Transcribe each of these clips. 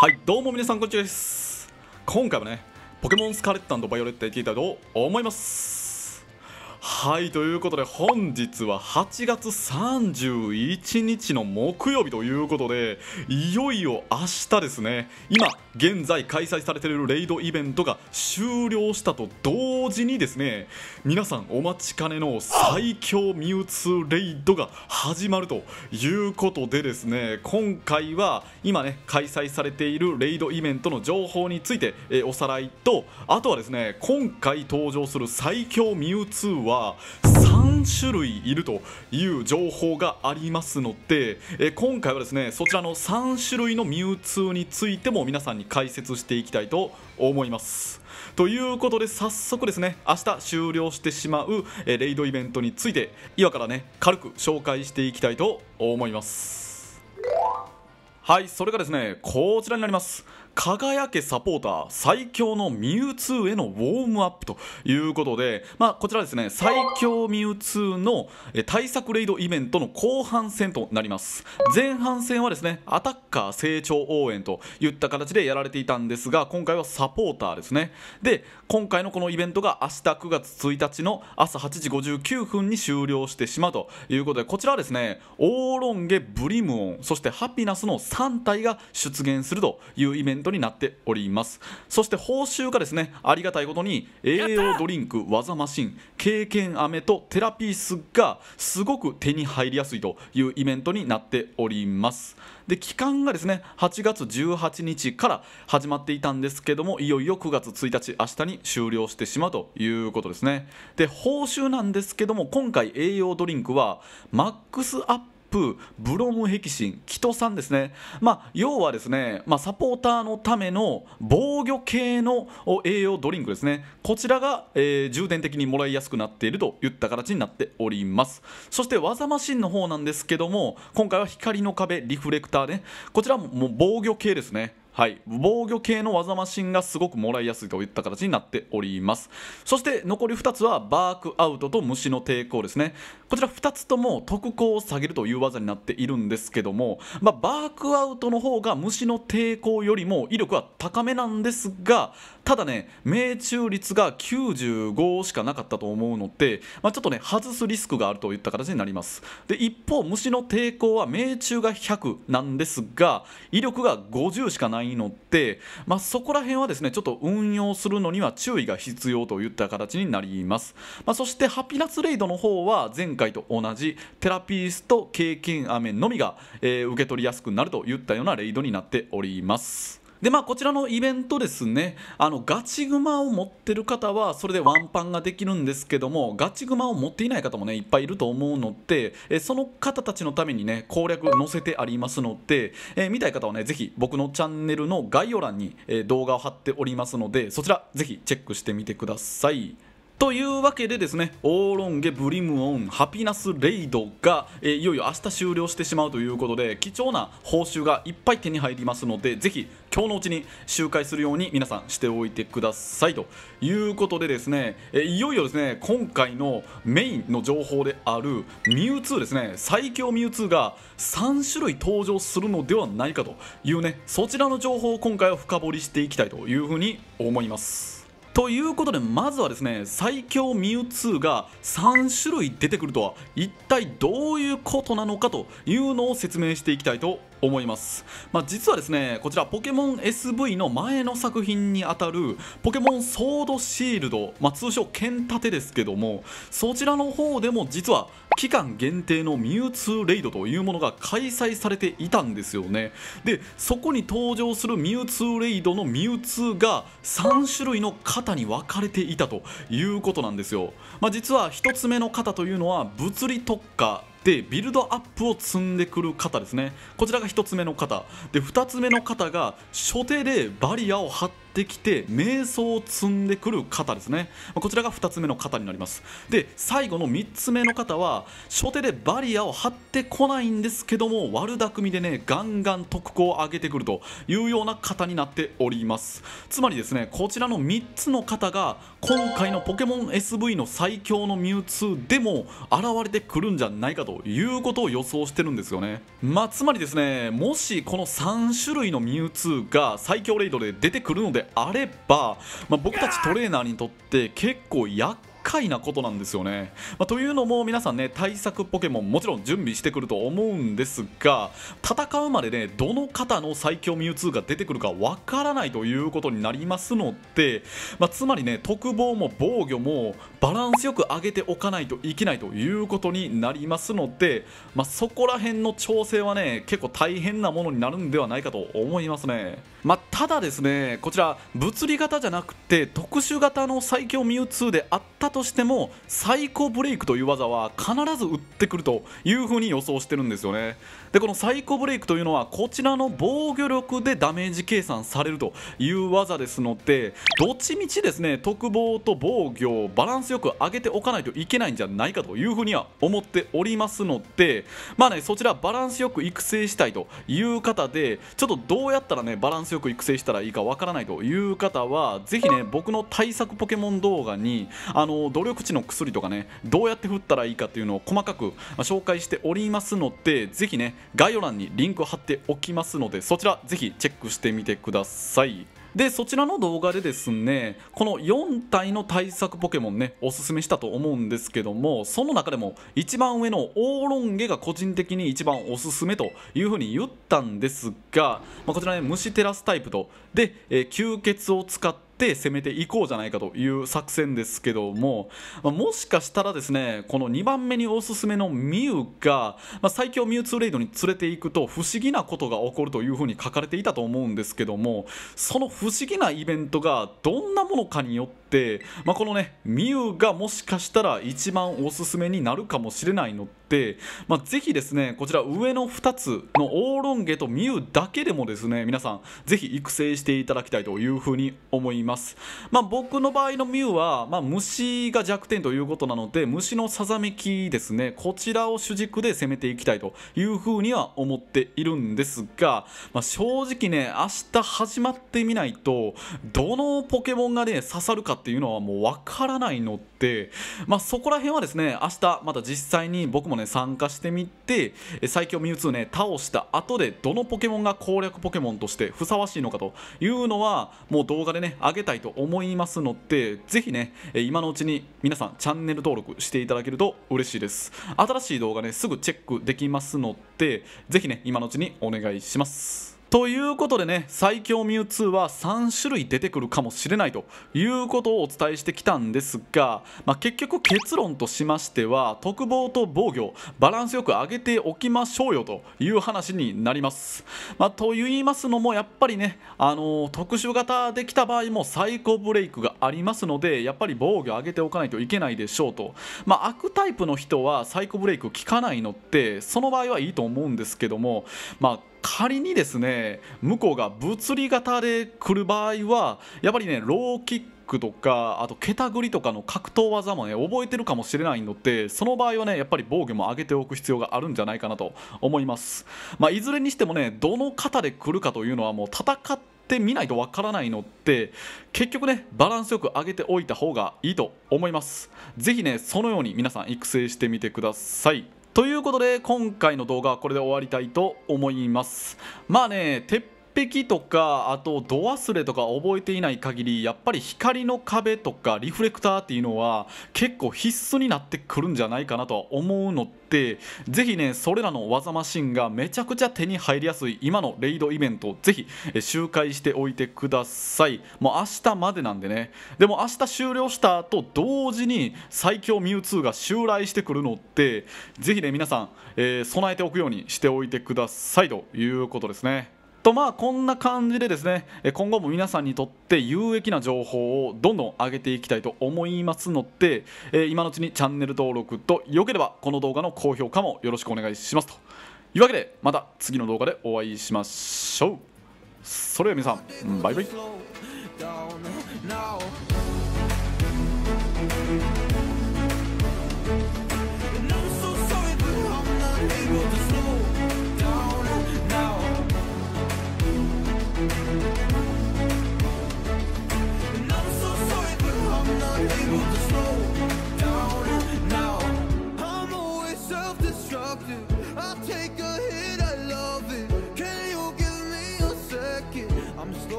はいどうも皆さんこんにちはです今回はねポケモンスカレットバイオレットやっていきたいと思いますはいということで本日は8月31日の木曜日ということでいよいよ明日ですね今現在開催されているレイドイベントが終了したと同時にですね皆さんお待ちかねの最強ミュウツーレイドが始まるということでですね今回は今ね開催されているレイドイベントの情報についておさらいとあとはですね今回登場する最強ミュウツーはは3種類いるという情報がありますので、え今回はですねそちらの3種類のミュウツーについても皆さんに解説していきたいと思います。ということで早速ですね明日終了してしまう、えレイドイベントについて今からね軽く紹介していきたいと思います。はいそれがですねこちらになります輝けサポーター最強のミュウツーへのウォームアップということで、まあ、こちらですね最強ミュウツーの対策レイドイベントの後半戦となります前半戦はですねアタッカー成長応援といった形でやられていたんですが今回はサポーターですねで今回のこのイベントが明日9月1日の朝8時59分に終了してしまうということでこちらはですねオーロンゲブリムオンそしてハピナスの3体が出現するというイベントことになっておりますそして報酬がですねありがたいことに栄養ドリンク技マシン経験飴とテラピースがすごく手に入りやすいというイベントになっておりますで期間がですね8月18日から始まっていたんですけどもいよいよ9月1日明日に終了してしまうということですねで報酬なんですけども今回栄養ドリンクはマックスアッププブロムヘキシンキトんですね、まあ、要はですね、まあ、サポーターのための防御系の栄養ドリンクですねこちらが、えー、重的にもらいやすくなっているといった形になっておりますそして技マシンの方なんですけども今回は光の壁リフレクターねこちらももう防御系ですねはい、防御系の技マシンがすごくもらいやすいといった形になっておりますそして残り2つはバークアウトと虫の抵抗ですねこちら2つとも特攻を下げるという技になっているんですけども、まあ、バークアウトの方が虫の抵抗よりも威力は高めなんですがただね命中率が95しかなかったと思うので、まあ、ちょっとね外すリスクがあるといった形になりますで一方虫の抵抗は命中が100なんですが威力が50しかないので、まあ、そこら辺はですねちょっと運用するのには注意が必要といった形になります、まあ、そしてハピナスレイドの方は前回と同じテラピースと経験アメのみが、えー、受け取りやすくなるといったようなレイドになっておりますでまあこちらのイベントですねあのガチグマを持ってる方はそれでワンパンができるんですけどもガチグマを持っていない方もねいっぱいいると思うのでえその方たちのためにね攻略載せてありますのでえ見たい方はねぜひ僕のチャンネルの概要欄に、え動画を貼っておりますのでそちらぜひチェックしてみてください。というわけでですねオーロンゲブリムオンハピナスレイドが、えー、いよいよ明日終了してしまうということで貴重な報酬がいっぱい手に入りますのでぜひ今日のうちに周回するように皆さんしておいてくださいということでですね、えー、いよいよですね今回のメインの情報であるミュウツーですね最強ミュウツーが3種類登場するのではないかというねそちらの情報を今回は深掘りしていきたいというふうに思います。ということでまずはですね最強ミュウツーが3種類出てくるとは一体どういうことなのかというのを説明していきたいと思います、まあ、実はですねこちらポケモン SV の前の作品にあたるポケモンソードシールド、まあ、通称剣盾ですけどもそちらの方でも実は期間限定のミュウツーレイドというものが開催されていたんですよねでそこに登場するミュウツーレイドのミュウツーが3種類の型に分かれていたということなんですよ、まあ、実は1つ目の型というのは物理特化でビルドアップを積んでくる方ですねこちらが1つ目の方で2つ目の方が初手でバリアを張ってってきて瞑想を積んでくる方ですねこちらが2つ目の方になりますで最後の3つ目の方は初手でバリアを張ってこないんですけども悪巧みでねガンガン特攻を上げてくるというような方になっておりますつまりですねこちらの3つの方が今回のポケモン SV の最強のミュウツーでも現れてくるんじゃないかということを予想してるんですよねまあつまりですねもしこの3種類のミュウツーが最強レイドで出てくるのでであれば、まあ、僕たちトレーナーにとって結構厄快なことなんですよね、まあ、というのも皆さんね対策ポケモンもちろん準備してくると思うんですが戦うまでねどの方の最強ミュウツーが出てくるかわからないということになりますので、まあ、つまりね特防も防御もバランスよく上げておかないといけないということになりますので、まあ、そこら辺の調整はね結構大変なものになるんではないかと思いますね、まあ、ただですねこちら物理型じゃなくて特殊型の最強ミュウツーであったとしてもサイコブレイクという技は必ず打ってくるというふうに予想してるんですよねでこのサイコブレイクというのはこちらの防御力でダメージ計算されるという技ですのでどっちみちですね特防と防御をバランスよく上げておかないといけないんじゃないかというふうには思っておりますのでまあねそちらバランスよく育成したいという方でちょっとどうやったらねバランスよく育成したらいいかわからないという方はぜひね僕の対策ポケモン動画にあの努力値の薬とかねどうやって振ったらいいかっていうのを細かく紹介しておりますのでぜひね概要欄にリンク貼っておきますのでそちらぜひチェックしてみてください。でそちらの動画でですねこの4体の対策ポケモンねおすすめしたと思うんですけどもその中でも一番上のオーロンゲが個人的に一番おすすめというふうに言ったんですが、まあ、こちらね虫テラスタイプとで、えー、吸血を使ってって攻めていこうじゃないかという作戦ですけども、まあ、もしかしたらですねこの2番目におすすめのミュウが、まあ、最強ミュウーレイドに連れていくと不思議なことが起こるというふうに書かれていたと思うんですけどもその不思議なイベントがどんなものかによってまあ、このねミュウがもしかしたら一番おすすめになるかもしれないのて、まあ、ぜひですねこちら上の2つのオーロンゲとミュウだけでもですね皆さんぜひ育成していただきたいというふうに思います、まあ、僕の場合のミュウは、まあ、虫が弱点ということなので虫のさざめきですねこちらを主軸で攻めていきたいというふうには思っているんですが、まあ、正直ね明日始まってみないとどのポケモンがね刺さるかっていうのはもうわからないので、まあ、そこら辺はですね明日また実際に僕もねね参加してみて最強ミュウツーね倒した後でどのポケモンが攻略ポケモンとしてふさわしいのかというのはもう動画でね上げたいと思いますのでぜひね今のうちに皆さんチャンネル登録していただけると嬉しいです新しい動画ねすぐチェックできますのでぜひね今のうちにお願いしますということでね最強ミュウツーは3種類出てくるかもしれないということをお伝えしてきたんですが、まあ、結局結論としましては特防と防御バランスよく上げておきましょうよという話になります。まあ、と言いますのもやっぱりね、あのー、特殊型できた場合もサイコブレイクがありますのでやっぱり防御上げておかないといけないでしょうと、まあ、悪タイプの人はサイコブレイク効かないのってその場合はいいと思うんですけども、まあ仮にですね向こうが物理型で来る場合はやっぱりねローキックとかあと桁たぐりとかの格闘技もね覚えてるかもしれないのでその場合はねやっぱり防御も上げておく必要があるんじゃないかなと思います、まあ、いずれにしてもねどの型で来るかというのはもう戦ってみないとわからないので結局ねバランスよく上げておいた方がいいと思います是非ねそのように皆さん育成してみてくださいということで今回の動画はこれで終わりたいと思いますまあね鉄壁とかあと度忘れとか覚えていない限りやっぱり光の壁とかリフレクターっていうのは結構必須になってくるんじゃないかなとは思うのでぜひねそれらの技マシンがめちゃくちゃ手に入りやすい今のレイドイベントをぜひ周回しておいてくださいもう明日までなんでねでも明日終了したと同時に最強ミュウツーが襲来してくるのでぜひね皆さん、えー、備えておくようにしておいてくださいということですねとまあこんな感じでですね今後も皆さんにとって有益な情報をどんどん上げていきたいと思いますので、え今のうちにチャンネル登録と良ければこの動画の高評価もよろしくお願いしますというわけでまた次の動画でお会いしましょうそれでは皆さんバイバイ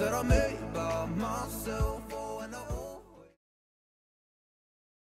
that I